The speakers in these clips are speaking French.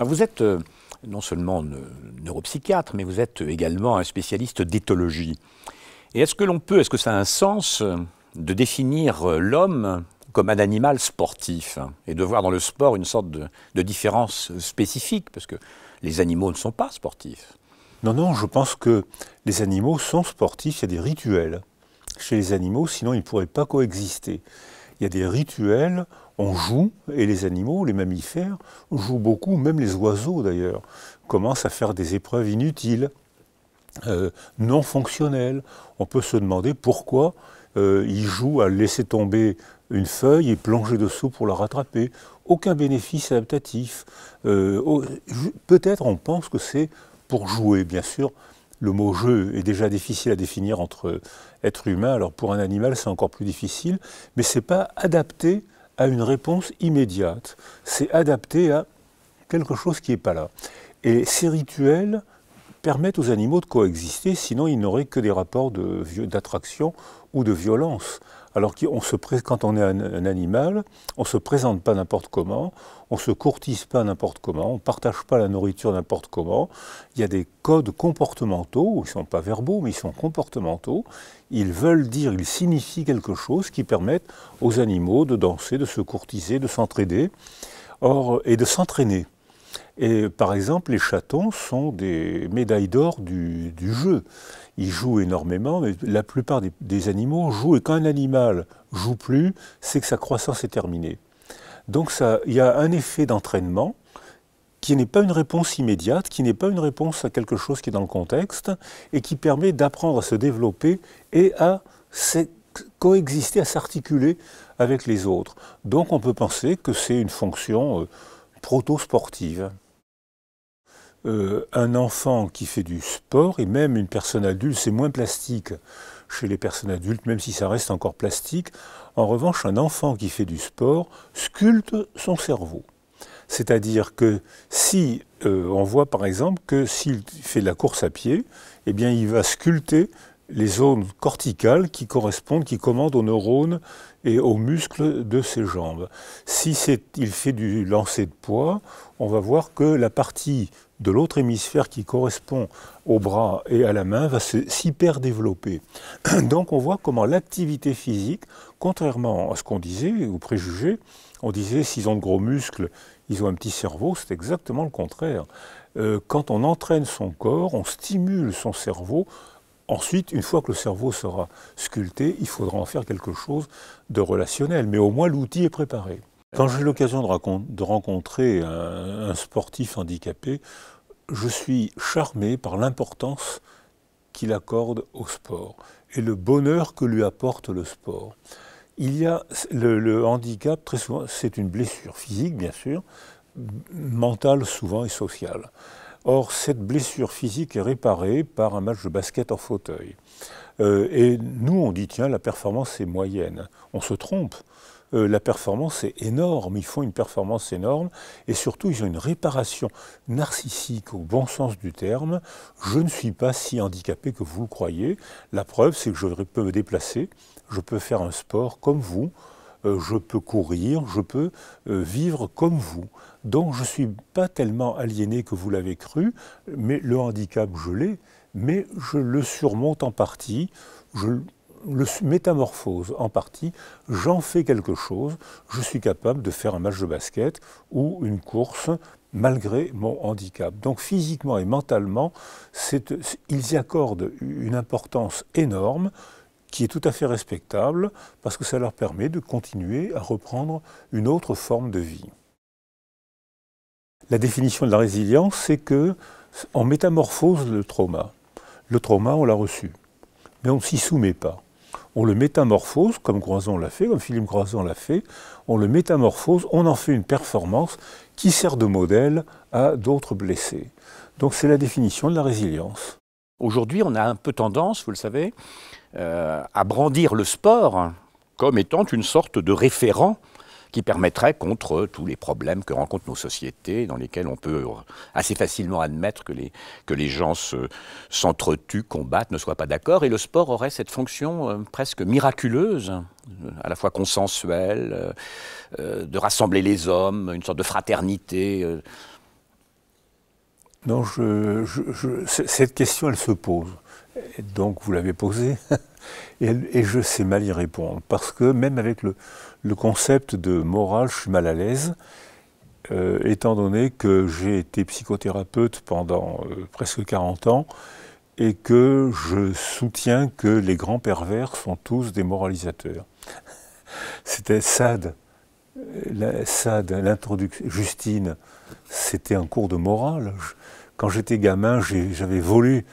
Ah, vous êtes euh, non seulement neuropsychiatre, mais vous êtes également un spécialiste d'éthologie. Et est-ce que l'on peut, est-ce que ça a un sens euh, de définir euh, l'homme comme un animal sportif et de voir dans le sport une sorte de, de différence spécifique, parce que les animaux ne sont pas sportifs Non, non, je pense que les animaux sont sportifs, il y a des rituels chez les animaux, sinon ils ne pourraient pas coexister. Il y a des rituels on joue, et les animaux, les mammifères, jouent beaucoup, même les oiseaux d'ailleurs, commencent à faire des épreuves inutiles, euh, non fonctionnelles. On peut se demander pourquoi euh, ils jouent à laisser tomber une feuille et plonger dessous pour la rattraper. Aucun bénéfice adaptatif. Euh, peut-être on pense que c'est pour jouer, bien sûr. Le mot jeu est déjà difficile à définir entre être humain. alors pour un animal c'est encore plus difficile, mais c'est pas adapté à une réponse immédiate. C'est adapté à quelque chose qui n'est pas là. Et ces rituels permettent aux animaux de coexister, sinon ils n'auraient que des rapports d'attraction ou de violence. Alors quand on est un, animal, on ne se présente pas n'importe comment, on ne se courtise pas n'importe comment, on ne partage pas la nourriture n'importe comment. Il y a des codes comportementaux, ils ne sont pas verbaux, mais ils sont comportementaux. Ils veulent dire, ils signifient quelque chose qui permettent aux animaux de danser, de se courtiser, de s'entraider, or et de s'entraîner. Et par exemple, les chatons sont des médailles d'or du, jeu. Ils jouent énormément, mais la plupart des, des animaux jouent. Et quand un animal joue plus, c'est que sa croissance est terminée. Donc il y a un effet d'entraînement qui n'est pas une réponse immédiate, qui n'est pas une réponse à quelque chose qui est dans le contexte, et qui permet d'apprendre à se développer et à coexister, à s'articuler avec les autres. Donc on peut penser que c'est une fonction euh, proto-sportive. Euh, un enfant qui fait du sport, et même une personne adulte, c'est moins plastique chez les personnes adultes, même si ça reste encore plastique. En revanche, un enfant qui fait du sport sculpte son cerveau. C'est-à-dire que si euh, on voit par exemple que s'il fait de la course à pied, eh bien il va sculpter les zones corticales qui correspondent, qui commandent aux neurones et aux muscles de ses jambes. Si il fait du lancer de poids, on va voir que la partie de l'autre hémisphère qui correspond au bras et à la main va s'hyperdévelopper. développer. Donc on voit comment l'activité physique, contrairement à ce qu'on disait, ou préjugé, on disait s'ils ont de gros muscles, ils ont un petit cerveau, c'est exactement le contraire. Euh, quand on entraîne son corps, on stimule son cerveau Ensuite, une fois que le cerveau sera sculpté, il faudra en faire quelque chose de relationnel, mais au moins l'outil est préparé. Quand j'ai l'occasion de, rencontrer un, sportif handicapé, je suis charmé par l'importance qu'il accorde au sport et le bonheur que lui apporte le sport. Il y a le handicap, très souvent, c'est une blessure physique, bien sûr, mentale souvent et sociale. Or, cette blessure physique est réparée par un match de basket en fauteuil. Euh, et nous, on dit, tiens, la performance est moyenne. On se trompe. Euh, la performance est énorme, ils font une performance énorme, et surtout ils ont une réparation narcissique au bon sens du terme. Je ne suis pas si handicapé que vous le croyez. La preuve, c'est que je peux me déplacer, je peux faire un sport comme vous, euh, je peux courir, je peux euh, vivre comme vous. Donc je ne suis pas tellement aliéné que vous l'avez cru, mais le handicap, je l'ai, mais je le surmonte en partie, je le métamorphose en partie, j'en fais quelque chose, je suis capable de faire un match de basket ou une course malgré mon handicap. Donc physiquement et mentalement, ils y accordent une importance énorme qui est tout à fait respectable parce que ça leur permet de continuer à reprendre une autre forme de vie. La définition de la résilience, c'est que on métamorphose le trauma. Le trauma, on l'a reçu, mais on ne s'y soumet pas. On le métamorphose, comme Croison l'a fait, comme Philippe Croison l'a fait, on le métamorphose, on en fait une performance qui sert de modèle à d'autres blessés. Donc c'est la définition de la résilience. Aujourd'hui, on a un peu tendance, vous le savez, euh, à brandir le sport comme étant une sorte de référent qui permettrait contre tous les problèmes que rencontrent nos sociétés, dans lesquels on peut assez facilement admettre que les, que les gens s'entretuent, combattent, ne soient pas d'accord. Et le sport aurait cette fonction euh, presque miraculeuse, euh, à la fois consensuelle, de rassembler les hommes, une sorte de fraternité. Non, je, cette question, elle se pose. donc, vous l'avez posée. Et, je sais mal y répondre. Parce que même avec le, concept de morale, je suis mal à l'aise. Euh, étant donné que j'ai été psychothérapeute pendant euh, presque 40 ans et que je soutiens que les grands pervers sont tous des moralisateurs. C'était sad la, ça, l'introduction, Justine, c'était un cours de morale. quand j'étais gamin, j'avais volé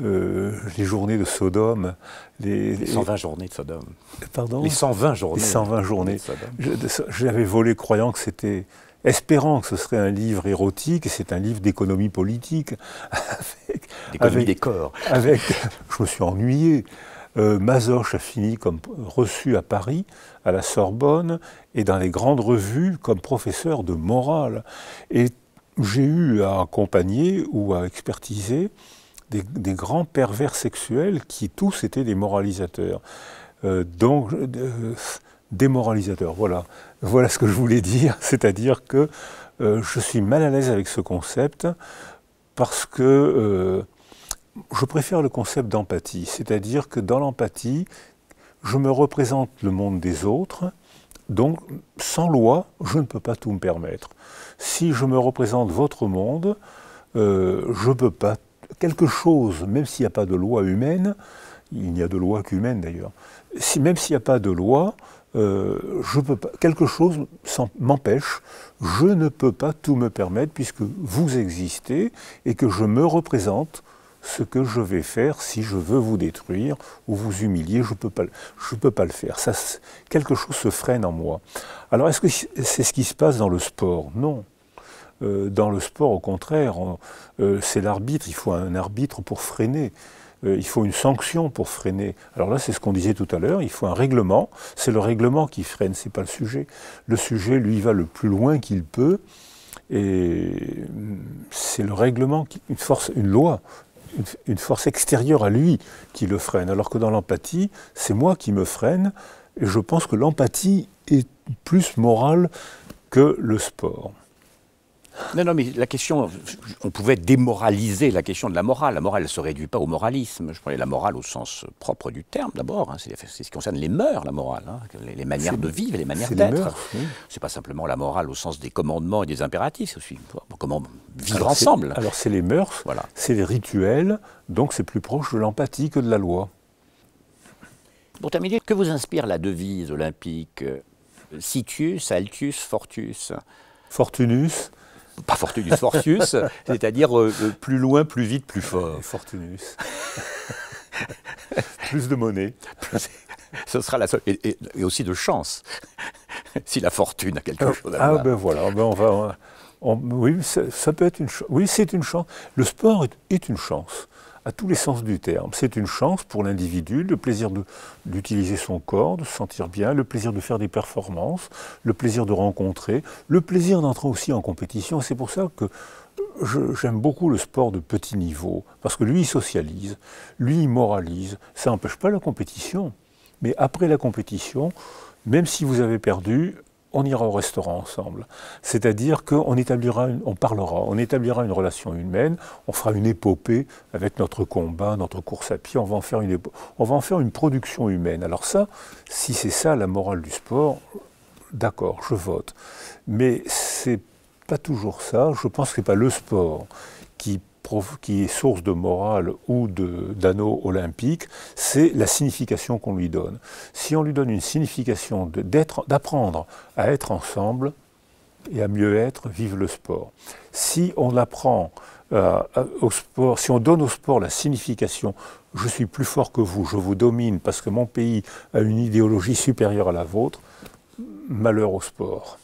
euh, les journées de Sodome. Les, 120 journées de Sodome. Pardon Les 120 journées. Les 120 journées. J'avais volé croyant que c'était. espérant que ce serait un livre érotique, c'est un livre d'économie politique. D'économie des corps. Avec, je me suis ennuyé. Euh, Mazoch Mazoche a fini comme reçu à Paris, à la Sorbonne, et dans les grandes revues comme professeur de morale. Et j'ai eu à accompagner ou à expertiser des, grands pervers sexuels qui tous étaient des moralisateurs. Euh, donc, euh, des moralisateurs, Voilà. voilà ce que je voulais dire, c'est-à-dire que je suis mal à l'aise avec ce concept parce que je préfère le concept d'empathie, c'est-à-dire que dans l'empathie, je me représente le monde des autres, donc sans loi, je ne peux pas tout me permettre. Si je me représente votre monde, euh, je ne peux pas. Quelque chose, même s'il n'y a pas de loi humaine, il n'y a de loi qu'humaine d'ailleurs, si, même s'il n'y a pas de loi, euh, je peux pas, quelque chose m'empêche, je ne peux pas tout me permettre puisque vous existez et que je me représente ce que je vais faire si je veux vous détruire ou vous humilier. Je ne peux, pas, je peux pas le faire. Ça, quelque chose se freine en moi. Alors, est-ce que c'est ce qui se passe dans le sport Non. Euh, dans le sport, au contraire, euh, c'est l'arbitre. Il faut un arbitre pour freiner euh, il faut une sanction pour freiner. Alors là, c'est ce qu'on disait tout à l'heure, il faut un règlement. C'est le règlement qui freine, c'est pas le sujet. Le sujet, lui, va le plus loin qu'il peut. Et mm, c'est le règlement, qui, une force, une loi, une, force extérieure à lui qui le freine, alors que dans l'empathie, c'est moi qui me freine, et je pense que l'empathie est plus morale que le sport. Non, non, mais la question, on pouvait démoraliser la question de la morale. La morale ne se réduit pas au moralisme. Je de la morale au sens propre du terme d'abord. Hein. C'est ce qui concerne les mœurs, la morale, hein. les, manières de vivre les manières d'être. Ce C'est pas simplement la morale au sens des commandements et des impératifs, c'est aussi comment vivre ensemble. Alors c'est les mœurs, voilà. c'est les rituels, donc c'est plus proche de l'empathie que de la loi. Pour terminer, que vous inspire la devise olympique Sitius, euh, Altius, Fortus Fortunus pas Fortunus Fortius, c'est-à-dire euh, euh, plus loin, plus vite, plus fort. Fortunus. plus de monnaie. Plus... Ce sera la seule. Et, aussi de chance. si la fortune a quelque ah, chose à voir. Ah ben voilà, ben on va. oui, ça peut être une chance. Oui, c'est une chance. Le sport est une chance à tous les sens du terme. C'est une chance pour l'individu, le plaisir d'utiliser son corps, de se sentir bien, le plaisir de faire des performances, le plaisir de rencontrer, le plaisir d'entrer aussi en compétition. C'est pour ça que j'aime beaucoup le sport de petit niveau, parce que lui, il socialise, lui, il moralise. Ça n'empêche pas la compétition. Mais après la compétition, même si vous avez perdu, on ira au restaurant ensemble. C'est-à-dire qu'on établira, on parlera, on établira une relation humaine, on fera une épopée avec notre combat, notre course à pied, on va en faire une, on va en faire une production humaine. Alors ça, si c'est ça la morale du sport, d'accord, je vote. Mais c'est pas toujours ça. Je pense que c'est pas le sport qui qui est source de morale ou d'anneau olympique, c'est la signification qu'on lui donne. Si on lui donne une signification d'apprendre à être ensemble et à mieux être, vive le sport. Si on apprend euh, au sport, si on donne au sport la signification je suis plus fort que vous, je vous domine parce que mon pays a une idéologie supérieure à la vôtre, malheur au sport.